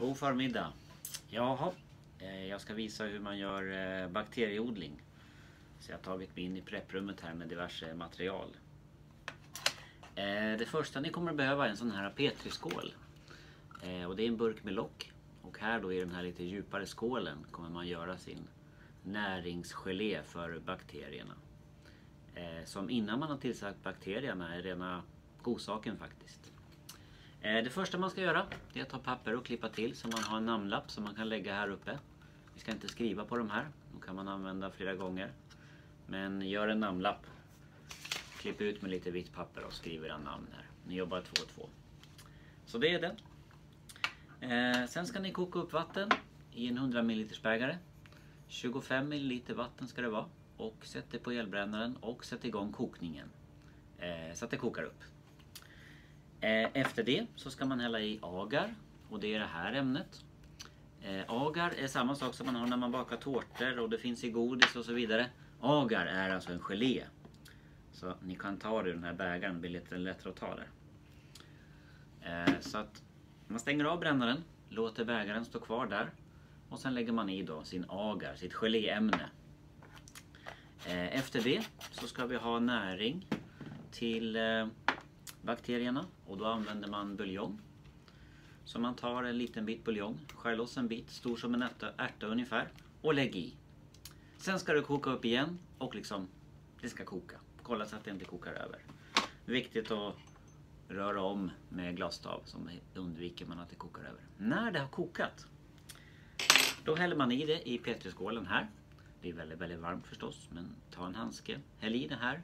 God förmiddag. Jaha, eh, jag ska visa hur man gör eh, bakterieodling. Så jag har tagit mig in i prepprummet här med diverse material. Eh, det första ni kommer att behöva är en sån här petriskål. Och det är en burk med lock. Och här då i den här lite djupare skålen kommer man göra sin näringsgelé för bakterierna. Som innan man har tillsatt bakterierna är rena godsaken faktiskt. Eh, det första man ska göra är att ta papper och klippa till så man har en namnlapp som man kan lägga här uppe. Vi ska inte skriva på de här, de kan man använda flera gånger. Men gör en namnlapp. Klipp ut med lite vitt papper och skriv era namn här. Ni jobbar två och två. Så det är det. Eh, sen ska ni koka upp vatten i en 100 ml bägare. 25 ml vatten ska det vara. Och sätt det på elbrännaren och sätt igång kokningen. Eh, så att det kokar upp. Eh, efter det så ska man hälla i agar och det är det här ämnet. Eh, agar är samma sak som man har när man bakar tårtor och det finns i godis och så vidare. Agar är alltså en gelé. Så ni kan ta det ur den här bägaren, det blir lite lättare att ta där. Eh, så att man stänger av brännaren, låter bägaren stå kvar där och sen lägger man i då sin agar, sitt geléämne. Efter det så ska vi ha näring till bakterierna och då använder man buljong. Så man tar en liten bit buljong, skär loss en bit, stor som en ärta, ärta ungefär och lägg i. Sen ska du koka upp igen och liksom, det ska koka. Kolla så att det inte kokar över. Viktigt att röra om med glasstav så undviker man att det kokar över. När det har kokat, då häller man i det i petriskålen här. Det är väldigt, väldigt varmt förstås, men ta en handske, häll i det här,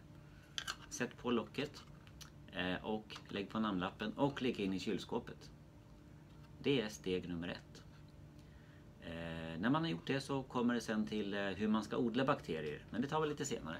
sätt på locket Eh, och lägg på namnlappen och lägg in i kylskåpet. Det är steg nummer ett. Eh, när man har gjort det så kommer det sen till eh, hur man ska odla bakterier, men det tar vi lite senare.